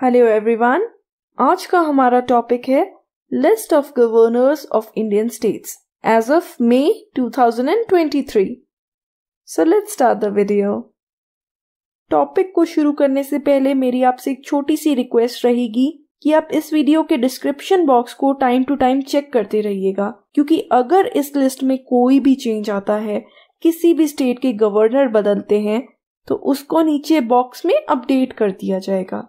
hello everyone आज का हमारा टॉपिक है list of governors of Indian states as of May 2023 so let's start the video topic को शुरू करने से पहले मेरी आपसे एक छोटी सी रिक्वेस्ट रहेगी कि आप इस वीडियो के डिस्क्रिप्शन बॉक्स को टाइम टू टाइम चेक करते रहिएगा क्योंकि अगर इस लिस्ट में कोई भी चेंज आता है किसी भी स्टेट के गवर्नर बदलते हैं तो उसको नीचे बॉक्स में अपडेट कर दिया जाएगा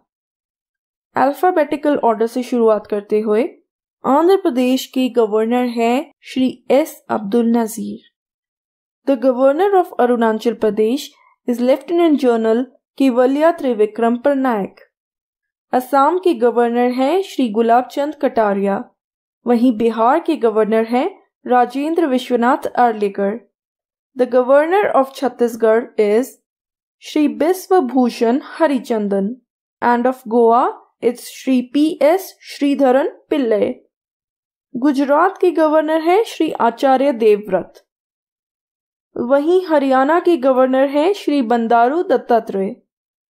अल्फाबेटिकल ऑर्डर से शुरुआत करते हुए आंध्र प्रदेश के गवर्नर हैं Shri S Abdul Nazeer the governor of Arunachal Pradesh is lieutenant general Kaivalya Trivikram Parnaik Assam के गवर्नर हैं श्री गुलाब चंद कटारिया वहीं बिहार के गवर्नर हैं Rajendra Vishwanath Arlekar the governor of Chhattisgarh is Shri Biswa Bhusan Harichandan and of Goa it's Shri P S Sreedharan Pillai Gujarat के गवर्नर हैं श्री आचार्य देवव्रत वहीं हरियाणा के गवर्नर हैं श्री बंदारू दत्तात्रेय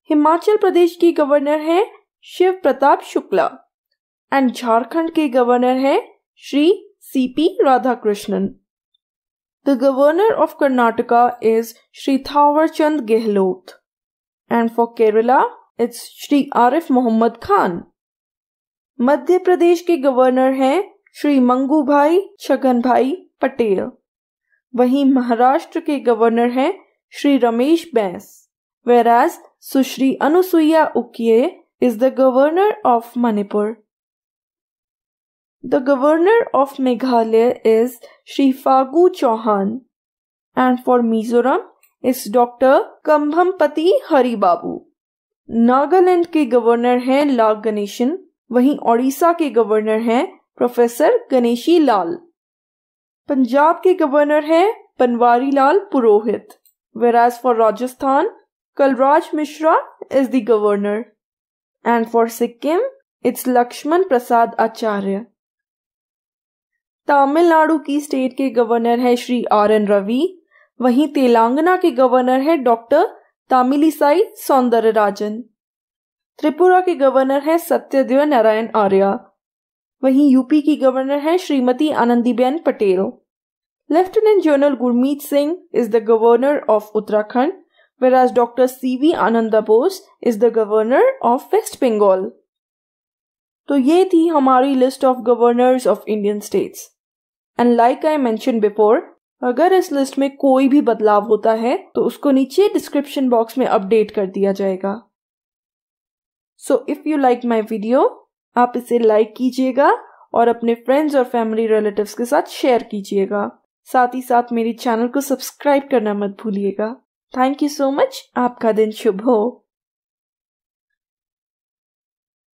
हिमाचल प्रदेश की गवर्नर हैं शिव प्रताप शुक्ला एंड झारखंड के गवर्नर हैं Shri C P Radhakrishnan the governor of Karnataka is Shri Thaawarchand Gehlot and for Kerala it's Shri Arif Mohammad Khan Madhya Pradesh के गवर्नर हैं श्री मंगू भाई छगन भाई पटेल वहीं महाराष्ट्र के गवर्नर हैं Shri Ramesh Bais whereas Sushri Anusuiya Uikey is the governor of Manipur the governor of Meghalaya is Shri Phagu Chauhan and for Mizoram is doctor Kambhampati Haribabu Nagaland के गवर्नर हैं लाल गणेशन वहीं ओडिशा के गवर्नर हैं प्रोफेसर गणेशी लाल पंजाब के गवर्नर हैं Banwari Lal Purohit whereas for Rajasthan Kalraj Mishra is the governor and for Sikkim it's Lakshman Prasad Acharya Tamil Nadu की स्टेट के गवर्नर हैं श्री आर एन रवि वहीं तेलंगाना के गवर्नर हैं डॉक्टर तामिलीसाई सौंदरराजन त्रिपुरा के गवर्नर हैं सत्यदेव नारायण आर्या वहीं यूपी की गवर्नर हैं Shrimati Anandiben Patel lieutenant general Gurmeet Singh is the governor of Uttarakhand doctor C V Ananda Bose is the governor of West Bengal तो ये थी हमारी list of governors of Indian states and like I mention before अगर इस लिस्ट में कोई भी बदलाव होता है तो उसको नीचे डिस्क्रिप्शन बॉक्स में अपडेट कर दिया जाएगा so if you like my video आप इसे लाइक कीजिएगा और अपने फ्रेंड्स और फैमिली रिलेटिव्स के साथ शेयर कीजिएगा साथ ही साथ मेरे चैनल को सब्सक्राइब करना मत भूलिएगा थैंक यू सो मच आपका दिन शुभ हो